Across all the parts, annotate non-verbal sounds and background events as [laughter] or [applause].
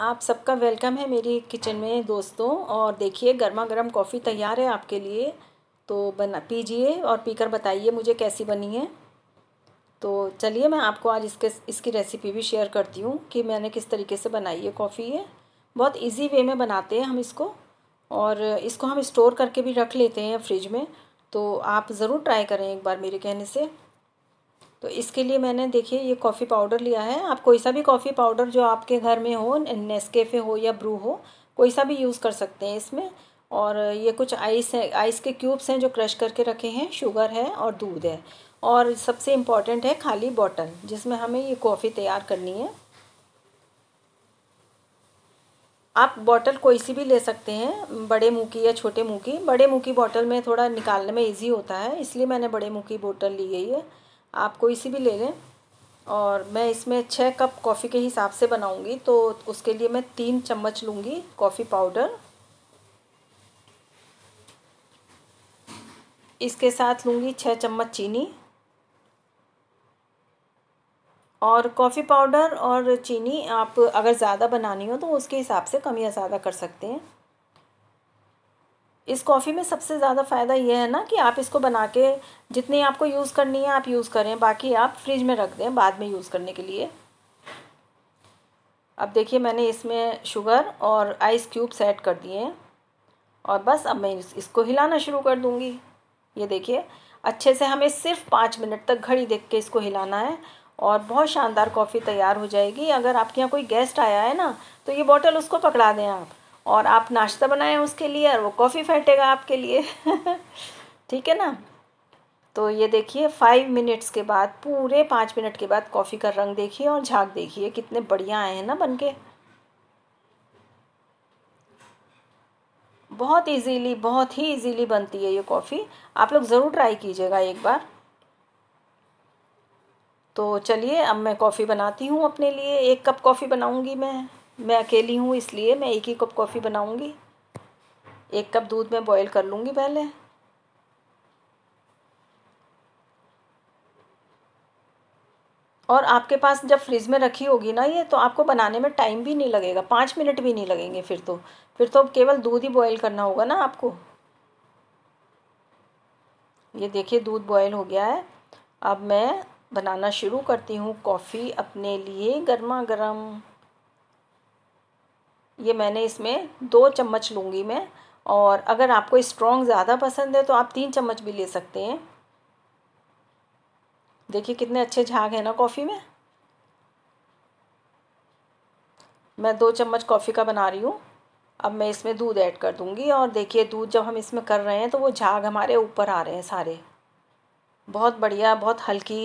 आप सबका वेलकम है मेरी किचन में दोस्तों और देखिए गर्मा गर्म कॉफ़ी तैयार है आपके लिए तो बना पीजिए और पीकर बताइए मुझे कैसी बनी है तो चलिए मैं आपको आज इसके इसकी रेसिपी भी शेयर करती हूँ कि मैंने किस तरीके से बनाई है कॉफ़ी ये बहुत इजी वे में बनाते हैं हम इसको और इसको हम स्टोर करके भी रख लेते हैं फ्रिज में तो आप ज़रूर ट्राई करें एक बार मेरे कहने से तो इसके लिए मैंने देखिए ये कॉफ़ी पाउडर लिया है आप कोई सा भी कॉफ़ी पाउडर जो आपके घर में हो नेस्केफ़े हो या ब्रू हो कोई सा भी यूज़ कर सकते हैं इसमें और ये कुछ आइस है आइस के क्यूब्स हैं जो क्रश करके रखे हैं शुगर है और दूध है और सबसे इम्पॉर्टेंट है खाली बॉटल जिसमें हमें ये कॉफ़ी तैयार करनी है आप बॉटल कोई सी भी ले सकते हैं बड़े मुँह की या छोटे मुँह की बड़े मुँह की बॉटल में थोड़ा निकालने में इजी होता है इसलिए मैंने बड़े मुँह की बॉटल ली गई है आप कोई सी भी ले लें और मैं इसमें छः कप कॉफ़ी के हिसाब से बनाऊंगी तो उसके लिए मैं तीन चम्मच लूँगी कॉफ़ी पाउडर इसके साथ लूँगी छः चम्मच चीनी और कॉफ़ी पाउडर और चीनी आप अगर ज़्यादा बनानी हो तो उसके हिसाब से कम या ज़्यादा कर सकते हैं इस कॉफ़ी में सबसे ज़्यादा फ़ायदा यह है ना कि आप इसको बना के जितनी आपको यूज़ करनी है आप यूज़ करें बाकी आप फ्रिज में रख दें बाद में यूज़ करने के लिए अब देखिए मैंने इसमें शुगर और आइस क्यूब सेट कर दिए हैं और बस अब मैं इसको हिलाना शुरू कर दूँगी ये देखिए अच्छे से हमें सिर्फ पाँच मिनट तक घड़ी देख के इसको हिलाना है और बहुत शानदार कॉफ़ी तैयार हो जाएगी अगर आपके यहाँ कोई गेस्ट आया है ना तो ये बॉटल उसको पकड़ा दें आप और आप नाश्ता बनाएं उसके लिए और वो कॉफ़ी फेंटेगा आपके लिए [laughs] ठीक है ना तो ये देखिए फाइव मिनट्स के बाद पूरे पाँच मिनट के बाद कॉफ़ी का रंग देखिए और झाग देखिए कितने बढ़िया आए हैं ना बन के बहुत इजीली बहुत ही इजीली बनती है ये कॉफ़ी आप लोग ज़रूर ट्राई कीजिएगा एक बार तो चलिए अब मैं कॉफ़ी बनाती हूँ अपने लिए एक कप कॉफ़ी बनाऊँगी मैं मैं अकेली हूँ इसलिए मैं एक ही कप कॉफ़ी बनाऊँगी एक कप दूध मैं बॉयल कर लूँगी पहले और आपके पास जब फ्रिज में रखी होगी ना ये तो आपको बनाने में टाइम भी नहीं लगेगा पाँच मिनट भी नहीं लगेंगे फिर तो फिर तो केवल दूध ही बॉयल करना होगा ना आपको ये देखिए दूध बॉयल हो गया है अब मैं बनाना शुरू करती हूँ कॉफ़ी अपने लिए गर्मा गर्म ये मैंने इसमें दो चम्मच लूँगी मैं और अगर आपको स्ट्रॉन्ग ज़्यादा पसंद है तो आप तीन चम्मच भी ले सकते हैं देखिए कितने अच्छे झाग हैं ना कॉफ़ी में मैं दो चम्मच कॉफ़ी का बना रही हूँ अब मैं इसमें दूध ऐड कर दूँगी और देखिए दूध जब हम इसमें कर रहे हैं तो वो झाग हमारे ऊपर आ रहे हैं सारे बहुत बढ़िया बहुत हल्की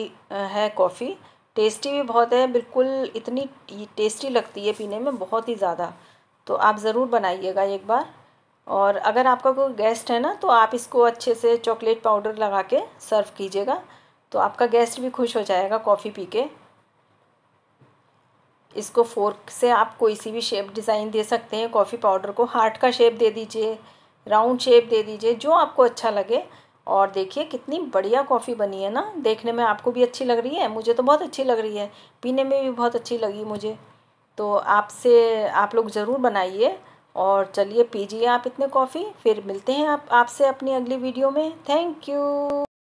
है कॉफ़ी टेस्टी भी बहुत है बिल्कुल इतनी टेस्टी लगती है पीने में बहुत ही ज़्यादा तो आप ज़रूर बनाइएगा एक बार और अगर आपका कोई गेस्ट है ना तो आप इसको अच्छे से चॉकलेट पाउडर लगा के सर्व कीजिएगा तो आपका गेस्ट भी खुश हो जाएगा कॉफ़ी पी के इसको फोर्क से आप कोई सी भी शेप डिज़ाइन दे सकते हैं कॉफ़ी पाउडर को हार्ट का शेप दे दीजिए राउंड शेप दे दीजिए जो आपको अच्छा लगे और देखिए कितनी बढ़िया कॉफ़ी बनी है ना देखने में आपको भी अच्छी लग रही है मुझे तो बहुत अच्छी लग रही है पीने में भी बहुत अच्छी लगी मुझे तो आपसे आप लोग ज़रूर बनाइए और चलिए पीजिए आप इतने कॉफ़ी फिर मिलते हैं आप आपसे अपनी अगली वीडियो में थैंक यू